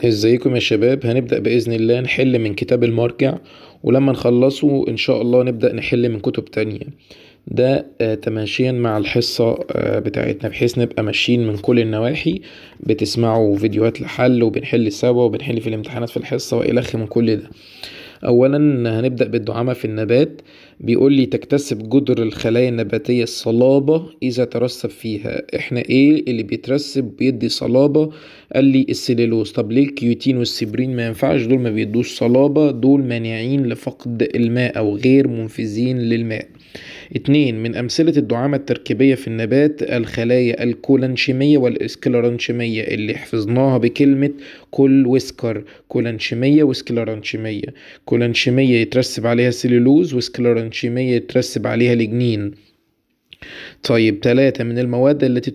ازيكم يا شباب هنبدأ بإذن الله نحل من كتاب المرجع ولما نخلصه إن شاء الله نبدأ نحل من كتب تانية ده آه، تماشيا مع الحصة آه، بتاعتنا بحيث نبقى ماشيين من كل النواحي بتسمعوا فيديوهات لحل وبنحل سوا وبنحل في الامتحانات في الحصة وإلخ من كل ده أولا هنبدأ بالدعامة في النبات بيقول لي تكتسب جدر الخلايا النباتية الصلابة إذا ترسب فيها إحنا إيه اللي بيترسب بيدي صلابة قال لي السليلوز طب ليه الكيوتين والسبرين ما ينفعش دول ما بيدوش صلابة دول مانعين لفقد الماء أو غير منفذين للماء اتنين من أمثلة الدعامة التركيبية في النبات الخلايا الكولانشيمية والإسكلرانشيمية اللي حفظناها بكلمة كل وسكر كولانشيمية وإسكلرانشيمية كولانشيمية يترسب عليها سليلوز وإسكلرانشيمية برنشيمية ترسب عليها الجنين طيب ثلاثة من المواد التي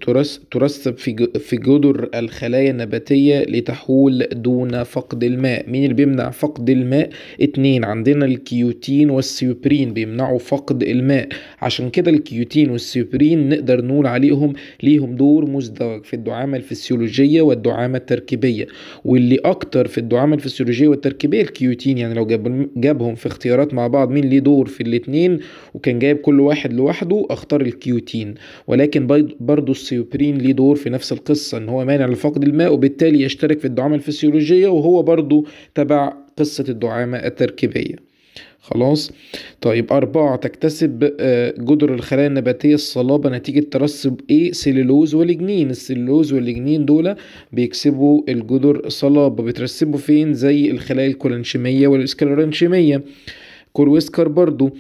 ترسب في في جدر الخلايا النباتية لتحول دون فقد الماء مين اللي بيمنع فقد الماء اتنين عندنا الكيوتين والسيوبرين بيمنعوا فقد الماء عشان كده الكيوتين والسيوبرين نقدر نقول عليهم ليهم دور مزدوج في الدعامة الفسيولوجية والدعامة التركيبية واللي أكتر في الدعامة الفسيولوجية والتركيبية الكيوتين يعني لو جاب جابهم في اختيارات مع بعض مين ليه دور في الاتنين وكان جايب كل واحد لوحده أختار الكيوتين ولكن برضه السيوبرين ليه دور في نفس القصة ان هو مانع لفقد الماء وبالتالي يشترك في الدعامة الفسيولوجية وهو برضه تبع قصة الدعامة التركيبية خلاص طيب أربعة تكتسب آه، جدر الخلايا النباتية الصلابة نتيجة ترسب إيه سيلولوز والجنين السيلولوز والجنين دول بيكسبوا الجدر صلابة بترسبوا فين زي الخلايا الكولانشيمية والإسكالرانشيمية كورويسكر برضو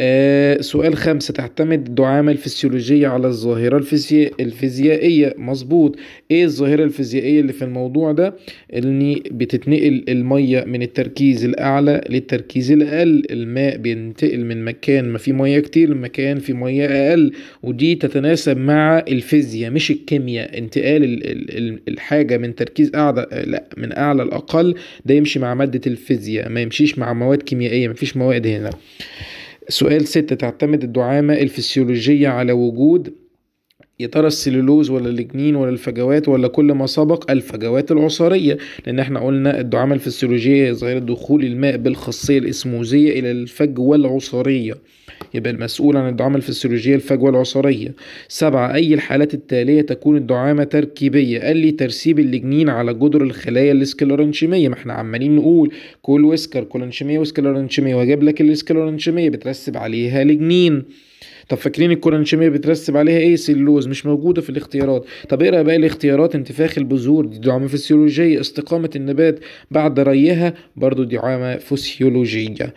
آه، سؤال خمسة تعتمد الدعامة الفسيولوجية على الظاهرة الفيزي... الفيزيائية مظبوط ايه الظاهرة الفيزيائية اللي في الموضوع ده ان بتتنقل المية من التركيز الاعلى للتركيز الاقل الماء بينتقل من مكان ما فيه مية كتير لمكان فيه مية اقل ودي تتناسب مع الفيزياء مش الكيمياء انتقال ال... ال... الحاجة من تركيز اعلى لا من اعلى لاقل ده يمشي مع مادة الفيزياء ما يمشيش مع مواد كيميائية مفيش مواد هنا سؤال ستة تعتمد الدعامة الفسيولوجية على وجود يا ترى السلولوز ولا الجنين ولا الفجوات ولا كل ما سبق الفجوات العصاريه لان احنا قلنا الدعامه الفسيولوجيه هي ظاهره دخول الماء بالخاصيه الاسموزيه الى الفجوه العصاريه يبقى المسؤول عن الدعامة الفسيولوجية الفجوة العصارية سبعة أي الحالات التالية تكون الدعامة تركيبية قال لي ترسيب الجنين على جدر الخلايا الاسكلورانشيمية ما احنا عمالين نقول كول ويسكر كولنشيمية واسكلرنشيمية وجاب لك الاسكلورانشيمية بترسب عليها لجنين طب فاكرين الكورنشميه بترسب عليها ايه سلوز مش موجوده في الاختيارات طب اقرا بقى الاختيارات انتفاخ البذور دي دعامه فسيولوجيه استقامه النبات بعد ريها برضو دعامه فسيولوجيه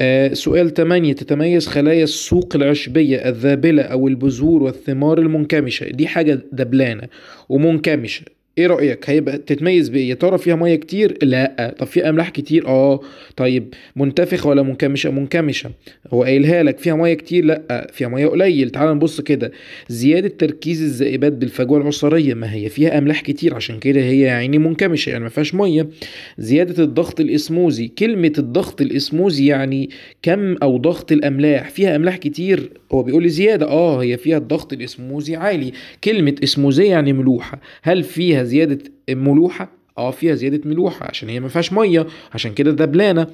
آه، سؤال 8 تتميز خلايا السوق العشبية الذابلة أو البذور والثمار المنكمشة دي حاجة دبلانة ومنكمشة ايه رايك هيبقى تتميز بايه يا ترى فيها ميه كتير لا طب فيها املاح كتير اه طيب منتفخه ولا منكمشه منكمشه هو قايلها لك فيها ميه كتير لا فيها ميه قليل تعال نبص كده زياده تركيز الذائبات بالفجوه العصريه ما هي فيها املاح كتير عشان كده هي يعني منكمشه يعني ما فيهاش ميه زياده الضغط الاسموزي كلمه الضغط الاسموزي يعني كم او ضغط الاملاح فيها املاح كتير هو بيقول لي زياده اه هي فيها الضغط الاسموزي عالي كلمه اسموزي يعني ملوحه هل فيها زياده ملوحه اه فيها زياده ملوحه عشان هي ما فيهاش ميه عشان كده دبلانه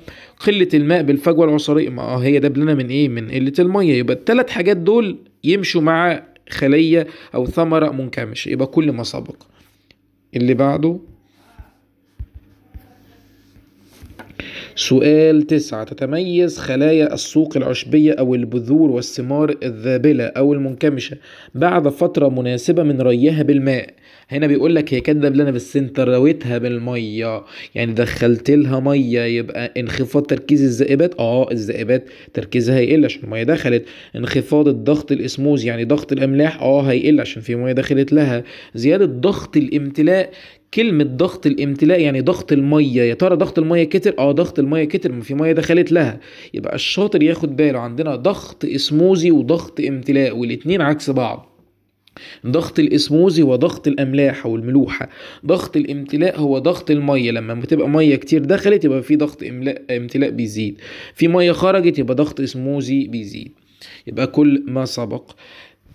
قله الماء بالفجوه العصريه ما اه هي دبلانه من ايه من قله الميه يبقى الثلاث حاجات دول يمشوا مع خليه او ثمره منكمشه يبقى كل ما سبق اللي بعده سؤال تسعة تتميز خلايا السوق العشبية أو البذور والثمار الذابلة أو المنكمشة بعد فترة مناسبة من ريها بالماء هنا بيقول لك هي كذب لنا بس انت رويتها بالميه يعني دخلت لها ميه يبقى انخفاض تركيز الذائبات اه الذائبات تركيزها هيقل عشان الميه دخلت انخفاض الضغط الاسموز يعني ضغط الاملاح اه هيقل عشان في ميه دخلت لها زياده ضغط الامتلاء كلمه ضغط الامتلاء يعني ضغط الميه يا ترى ضغط الميه كتر اه ضغط الميه كتر ما في ميه دخلت لها يبقى الشاطر ياخد باله عندنا ضغط اسموزي وضغط امتلاء والاتنين عكس بعض ضغط الاسموزي وضغط الاملاح او الملوحه ضغط الامتلاء هو ضغط الميه لما بتبقى ميه كتير دخلت يبقى في ضغط املاء امتلاء بيزيد في ميه خرجت يبقى ضغط اسموزي بيزيد يبقى كل ما سبق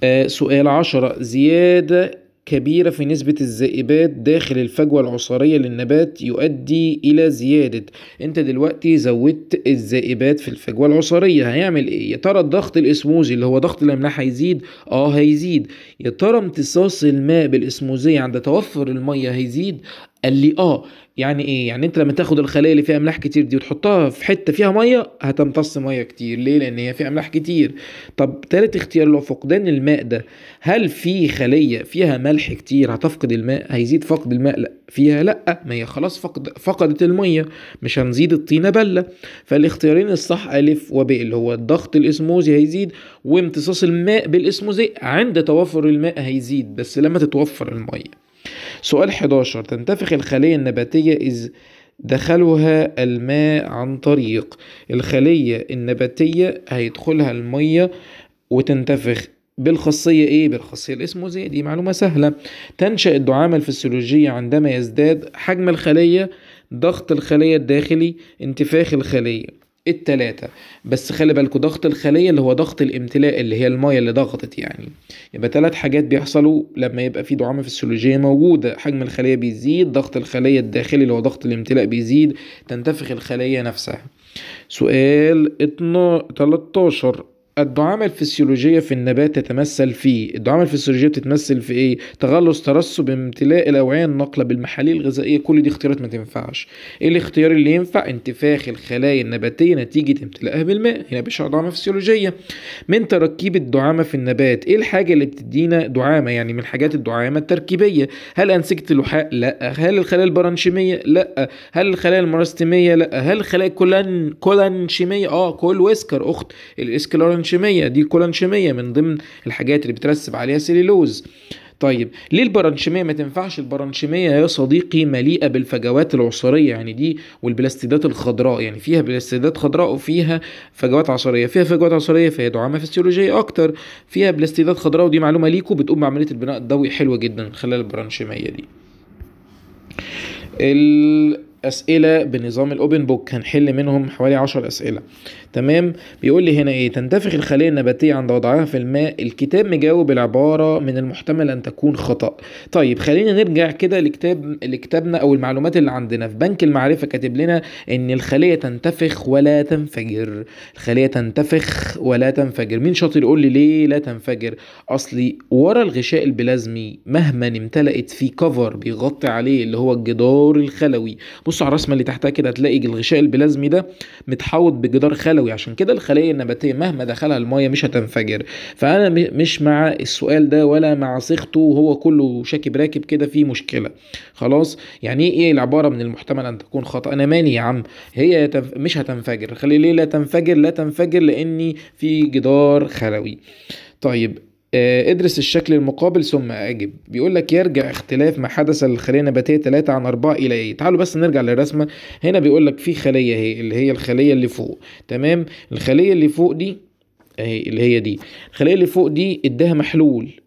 آه سؤال عشرة زيادة كبيرة في نسبة الزائبات داخل الفجوة العصارية للنبات يؤدي إلى زيادة أنت دلوقتي زودت الزائبات في الفجوة العصارية هيعمل إيه؟ يا ترى الضغط الإسموزي اللي هو ضغط الأملاح هيزيد؟ آه هيزيد يا ترى امتصاص الماء بالإسموزية عند توفر المية هيزيد؟ قال لي اه يعني ايه يعني انت لما تاخد الخلايا اللي فيها املاح كتير دي وتحطها في حته فيها ميه هتمتص ميه كتير ليه لان هي فيها املاح كتير طب تالت اختيار لو فقدان الماء ده هل في خليه فيها ملح كتير هتفقد الماء هيزيد فقد الماء لا فيها لا ما هي خلاص فقد فقدت الميه مش هنزيد الطينه بله فالاختيارين الصح الف وب اللي هو الضغط الاسموزي هيزيد وامتصاص الماء بالاسموزي عند توفر الماء هيزيد بس لما تتوفر الميه سؤال 11 تنتفخ الخلية النباتية إذ دخلها الماء عن طريق الخلية النباتية هيدخلها المية وتنتفخ بالخاصية إيه؟ بالخاصية الإسموزية دي معلومة سهلة تنشأ الدعامة الفسيولوجية عندما يزداد حجم الخلية ضغط الخلية الداخلي انتفاخ الخلية التلاتة بس خلي بالكوا ضغط الخلية اللي هو ضغط الامتلاء اللي هي المية اللي ضغطت يعني يبقى تلات حاجات بيحصلوا لما يبقى في دعامة فسيولوجية موجودة حجم الخلية بيزيد ضغط الخلية الداخلي اللي هو ضغط الامتلاء بيزيد تنتفخ الخلية نفسها سؤال تلتاشر الدعامة الفسيولوجية في النبات تتمثل في الدعامة الفسيولوجية بتتمثل في ايه تغلس ترسب امتلاء الأوعية النقلة بالمحاليل الغذائية كل دي اختيارات ما تنفعش ايه الاختيار اللي ينفع انتفاخ الخلايا النباتية نتيجة امتلاءها بالماء هنا بشع دعامة فسيولوجية من تركيب الدعامة في النبات ايه الحاجة اللي بتدينا دعامة يعني من حاجات الدعامة التركيبية هل أنسجة اللحاء لا هل الخلايا البرانشيمية لا هل الخلايا المراستيمية؟ لا هل الخلايا كولان كولانشيمية اه كول ويسكر اخت الاسكلورانشيمية البرانشيميه دي الكولانشيميه من ضمن الحاجات اللي بترسب عليها سيلولوز طيب ليه البرانشيميه ما تنفعش البرانشيميه يا صديقي مليئه بالفجوات العصريه يعني دي والبلاستيدات الخضراء يعني فيها بلاستيدات خضراء وفيها فجوات عصريه فيها فجوات عصريه فهي دعامه فسيولوجيه اكتر فيها بلاستيدات خضراء ودي معلومه ليكم بتقوم بعمليه البناء الضوئي حلوه جدا خلال البرانشيميه دي ال... اسئله بنظام الاوبن بوك هنحل منهم حوالي 10 اسئله تمام بيقول لي هنا ايه تنتفخ الخليه النباتيه عند وضعها في الماء الكتاب مجاوب العباره من المحتمل ان تكون خطا طيب خلينا نرجع كده لكتاب لكتابنا او المعلومات اللي عندنا في بنك المعرفه كاتب لنا ان الخليه تنتفخ ولا تنفجر الخليه تنتفخ ولا تنفجر مين شاطر يقول لي ليه لا تنفجر اصلي ورا الغشاء البلازمي مهما امتلأت فيه كفر بيغطي عليه اللي هو الجدار الخلوي بص على الرسمه اللي تحتها كده هتلاقي الغشاء البلازمي ده متحوط بجدار خلوي عشان كده الخليه النباتيه مهما دخلها الميه مش هتنفجر فانا مش مع السؤال ده ولا مع صيغته وهو كله شاكب راكب كده في مشكله خلاص يعني ايه, إيه العباره من المحتمل ان تكون خطا انا ماني يا عم هي مش هتنفجر خلي ليه لا تنفجر لا تنفجر لاني في جدار خلوي طيب آه، ادرس الشكل المقابل ثم اجب بيقول لك يرجع اختلاف ما حدث للخليه النباتيه 3 عن 4 الى ايه تعالوا بس نرجع للرسمه هنا بيقول لك في خليه اهي اللي هي الخليه اللي فوق تمام الخليه اللي فوق دي اهي اللي هي دي الخليه اللي فوق دي اداها محلول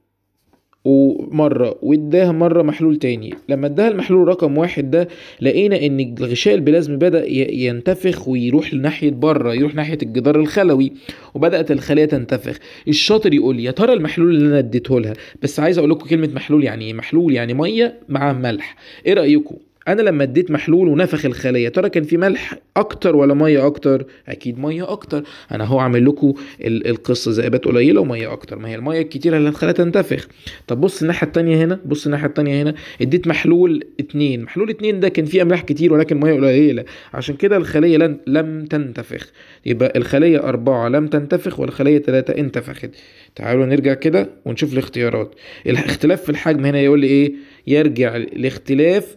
ومره واداها مره محلول تاني لما اداها المحلول رقم واحد ده لقينا ان الغشاء البلازمي بدا ينتفخ ويروح لناحيه بره يروح ناحيه الجدار الخلوي وبدات الخليه تنتفخ الشاطر يقول لي يا ترى المحلول اللي انا اديته لها بس عايز اقول لكم كلمه محلول يعني إيه؟ محلول يعني ميه مع ملح ايه رايكم انا لما اديت محلول ونفخ الخليه ترى كان في ملح اكتر ولا ميه اكتر اكيد ميه اكتر انا هو عامل لكم القصه ذئابات قليله وميه اكتر ما هي الميه الكتيره اللي هتخليها تنتفخ طب بص الناحيه التانية هنا بص الناحيه التانية هنا اديت محلول اتنين محلول اتنين ده كان فيه املاح كتير ولكن ميه قليله عشان كده الخليه لن لم تنتفخ يبقى الخليه أربعة لم تنتفخ والخليه ثلاثة انتفخت تعالوا نرجع كده ونشوف الاختيارات الاختلاف في الحجم هنا يقول لي ايه يرجع لاختلاف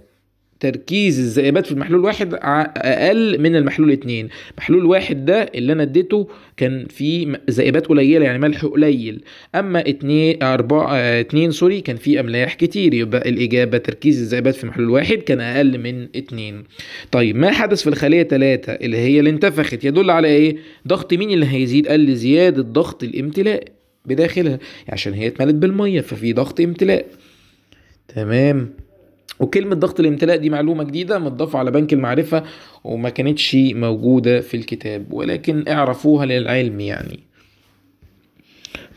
تركيز الذئابات في المحلول واحد اقل من المحلول اتنين محلول واحد ده اللي انا اديته كان فيه ذئبات قليله يعني ملح قليل اما اتنين اربعة آه، اتنين سوري كان فيه املاح كتير يبقى الاجابه تركيز الذئابات في محلول واحد كان اقل من اتنين طيب ما حدث في الخليه تلاتة اللي هي اللي انتفخت يدل على ايه ضغط مين اللي هيزيد قال زياده ضغط الامتلاء بداخلها عشان هي اتملت بالميه ففي ضغط امتلاء تمام وكلمة ضغط الامتلاء دي معلومة جديدة متضافة على بنك المعرفة وما كانتش موجودة في الكتاب ولكن اعرفوها للعلم يعني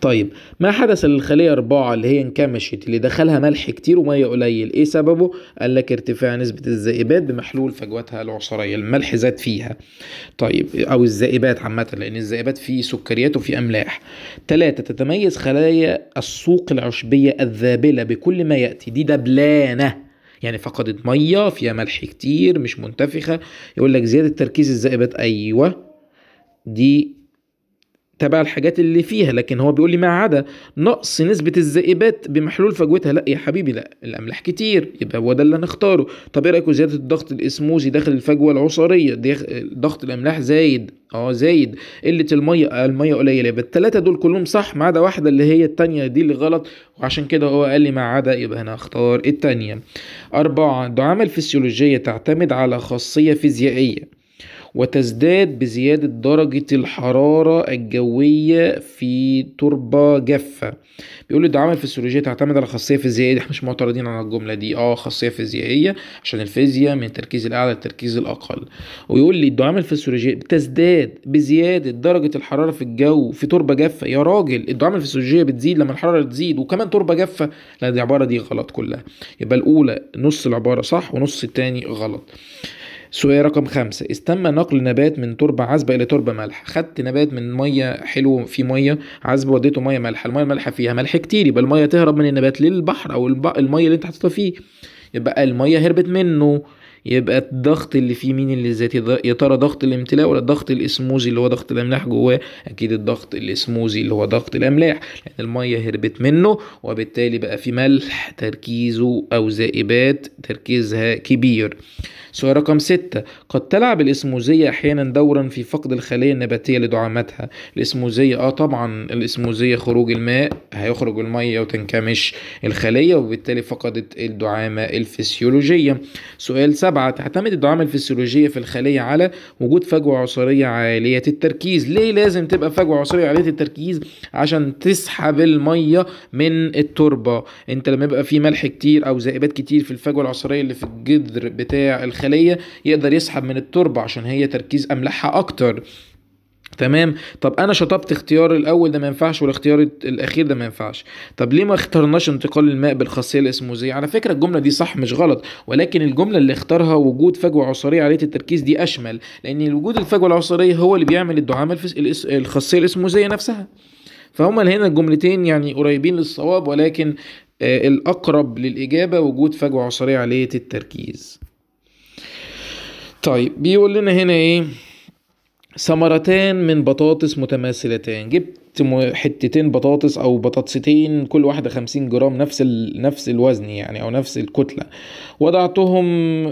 طيب ما حدث للخلية أربعة اللي هي انكمشت اللي دخلها ملح كتير ومية قليل إيه سببه؟ قال لك ارتفاع نسبة الذائبات بمحلول فجوتها العصرية الملح زاد فيها طيب أو الذائبات عامة لأن الذائبات فيه سكريات وفي أملاح ثلاثة تتميز خلايا السوق العشبية الذابلة بكل ما يأتي دي دبلانة يعني فقدت ميه فيها ملح كتير مش منتفخه يقول لك زياده تركيز الزائبات ايوه دي تبع الحاجات اللي فيها لكن هو بيقول لي ما عدا نقص نسبة الذائبات بمحلول فجوتها لا يا حبيبي لا الأملاح كتير يبقى هو ده اللي هنختاره طب ايه رأيك زيادة الضغط الإسموزي داخل الفجوة العصارية ضغط الأملاح زايد اه زايد قلة المية آه، المية قليلة يبقى التلاتة دول كلهم صح ما عدا واحدة اللي هي التانية دي اللي غلط وعشان كده هو قال لي ما عدا يبقى أنا هختار التانية أربعة دعامة الفسيولوجية تعتمد على خاصية فيزيائية وتزداد بزيادة درجة الحرارة الجوية في تربة جافة بيقول لي الدعامة الفسيولوجية تعتمد على خاصية فيزيائية دي احنا مش معترضين على الجملة دي اه خاصية فيزيائية عشان الفيزياء من التركيز الأعلى للتركيز الأقل ويقول لي الدعامة الفسيولوجية بتزداد بزيادة درجة الحرارة في الجو في تربة جافة يا راجل الدعامة الفسيولوجية بتزيد لما الحرارة تزيد وكمان تربة جافة لا دي العبارة دي غلط كلها يبقى الأولى نص العبارة صح ونص التاني غلط سؤال رقم خمسة استم نقل نبات من تربة عذبة إلى تربة مالحة خدت نبات من مية حلو في مية عذبة وديته مية مالحة المية المالحة فيها ملح كتير يبقى المية تهرب من النبات للبحر أو المية اللي أنت حطيتها فيه يبقى المية هربت منه يبقى الضغط اللي فيه مين اللي ذاتي يا ترى ضغط الامتلاء ولا ضغط الاسموزي اللي هو ضغط الاملاح جواه اكيد الضغط الاسموزي اللي هو ضغط الاملاح لان الميه هربت منه وبالتالي بقى في ملح تركيزه او ذائبات تركيزها كبير سؤال رقم ستة قد تلعب الاسموزية احيانا دورا في فقد الخلية النباتية لدعامتها الاسموزية اه طبعا الاسموزية خروج الماء هيخرج المية وتنكمش الخلية وبالتالي فقدت الدعامة الفسيولوجية سؤال سبعة تعتمد الدعامة الفسيولوجية في الخلية على وجود فجوة عصرية عالية التركيز ليه لازم تبقى فجوة عصرية عالية التركيز عشان تسحب المية من التربة انت لما يبقى في ملح كتير او ذائبات كتير في الفجوة العصرية اللي في الجذر بتاع الخلية يقدر يسحب من التربة عشان هي تركيز املاحها اكتر تمام طب انا شطبت اختيار الاول ده ما ينفعش والاختيار الاخير ده ما ينفعش طب ليه ما اخترناش انتقال الماء بالخاصيه الاسموزيه على فكره الجمله دي صح مش غلط ولكن الجمله اللي اختارها وجود فجوه عصاريه عاليه التركيز دي اشمل لان وجود الفجوه العصاريه هو اللي بيعمل الدعامه الخاصيه الاسموزيه نفسها فهما هنا الجملتين يعني قريبين للصواب ولكن آه الاقرب للاجابه وجود فجوه عصاريه عاليه التركيز طيب بيقول لنا هنا ايه ثمرتان من بطاطس متماثلتان جبت حتتين بطاطس او بطاطستين كل واحده خمسين جرام نفس ال... نفس الوزن يعني او نفس الكتله وضعتهم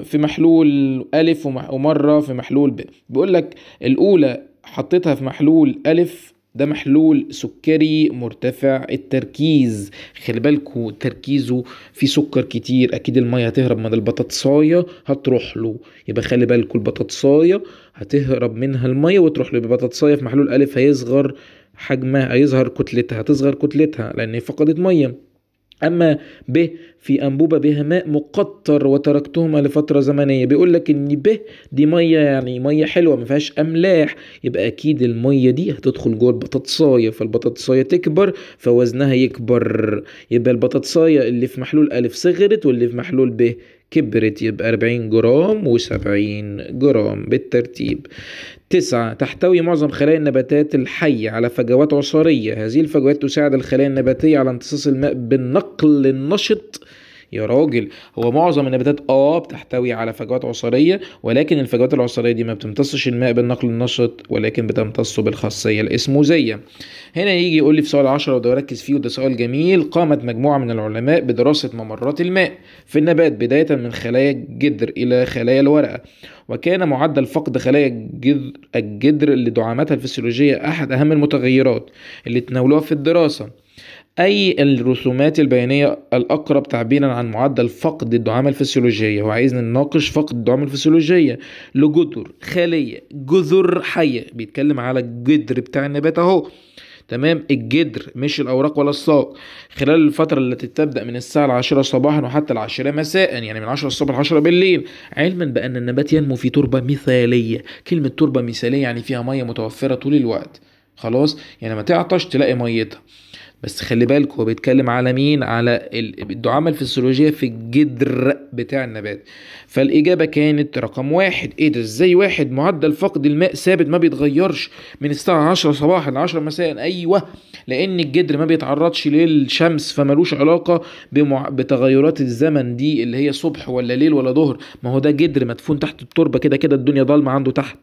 في محلول الف ومره في محلول ب بيقولك الاولى حطيتها في محلول الف ده محلول سكري مرتفع التركيز خلي بالكوا تركيزه في سكر كتير اكيد الميه هتهرب من البطاطسايه هتروح له يبقى خلي بالكوا البطاطسايه هتهرب منها الميه وتروح له البطاطسايه في محلول الف هيصغر حجمها هيظهر كتلتها هتصغر كتلتها لان فقدت ميه أما ب في أنبوبة بها ماء مقطر وتركتهما لفترة زمنية بيقول لك إن ب دي مية يعني مية حلوة ما فيهاش أملاح يبقى أكيد المية دي هتدخل جوه البطاطساية فالبطاطساية تكبر فوزنها يكبر يبقى البطاطساية اللي في محلول ألف صغرت واللي في محلول ب كبرت يبقى 40 جرام و70 جرام بالترتيب تسعة تحتوي معظم خلايا النباتات الحية على فجوات عصارية هذه الفجوات تساعد الخلايا النباتية على امتصاص الماء بالنقل النشط يا راجل هو معظم النباتات اه بتحتوي على فجوات عصاريه ولكن الفجوات العصاريه دي ما بتمتصش الماء بالنقل النشط ولكن بتمتصه بالخاصيه الاسموزيه هنا يجي يقول لي في سؤال 10 وده ركز فيه وده سؤال جميل قامت مجموعه من العلماء بدراسه ممرات الماء في النبات بدايه من خلايا الجذر الى خلايا الورقه وكان معدل فقد خلايا الجذر, الجذر لدعامتها الفسيولوجيه احد اهم المتغيرات اللي تناولوها في الدراسه أي الرسومات البيانية الأقرب تعبيرا عن معدل فقد الدعامة الفسيولوجية هو عايز نناقش فقد الدعامة الفسيولوجية لجذر خالية جذر حية بيتكلم على الجذر بتاع النبات أهو تمام الجدر مش الاوراق ولا الساق خلال الفتره التي تبدا من الساعه العاشرة صباحا وحتى العاشرة مساء يعني من 10 الصبح ل 10 بالليل علما بان النبات ينمو في تربه مثاليه كلمه تربه مثاليه يعني فيها ميه متوفره طول الوقت خلاص يعني ما تعطش تلاقي ميتها بس خلي بالك هو بيتكلم على مين على الدعامة الفسيولوجية في الجدر بتاع النبات فالإجابة كانت رقم واحد إيه ده إزاي واحد معدل فقد الماء ثابت ما بيتغيرش من الساعة 10 صباحا ل 10 مساء أيوه لأن الجدر ما بيتعرضش للشمس فمالوش علاقة بمع... بتغيرات الزمن دي اللي هي صبح ولا ليل ولا ظهر ما هو ده جدر مدفون تحت التربة كده كده الدنيا ضلمة عنده تحت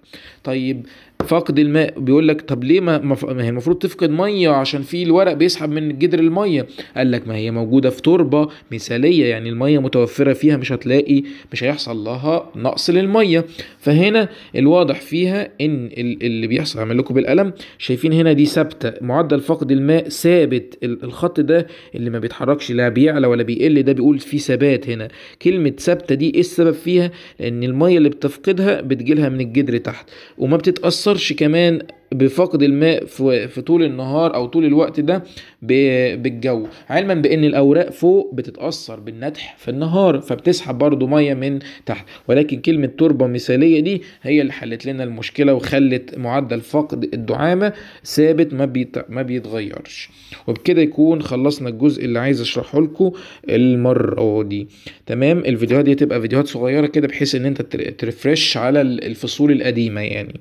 طيب فقد الماء بيقول لك طب ليه ما, هي المفروض تفقد ميه عشان في الورق بيسحب من جدر الميه قال لك ما هي موجوده في تربه مثاليه يعني الميه متوفره فيها مش هتلاقي مش هيحصل لها نقص للميه فهنا الواضح فيها ان اللي بيحصل هعمل لكم بالقلم شايفين هنا دي ثابته معدل فقد الماء ثابت الخط ده اللي ما بيتحركش لا بيعلى ولا بيقل ده بيقول في ثبات هنا كلمه ثابته دي ايه السبب فيها لان الميه اللي بتفقدها بتجيلها من الجدر تحت وما بتتاثر بيتأثرش كمان بفقد الماء في, في طول النهار او طول الوقت ده بالجو علما بان الاوراق فوق بتتاثر بالنتح في النهار فبتسحب برضو ميه من تحت ولكن كلمه تربه مثاليه دي هي اللي حلت لنا المشكله وخلت معدل فقد الدعامه ثابت ما بيت... ما بيتغيرش وبكده يكون خلصنا الجزء اللي عايز اشرحه لكم المره دي تمام الفيديوهات دي تبقى فيديوهات صغيره كده بحيث ان انت ترفرش على الفصول القديمه يعني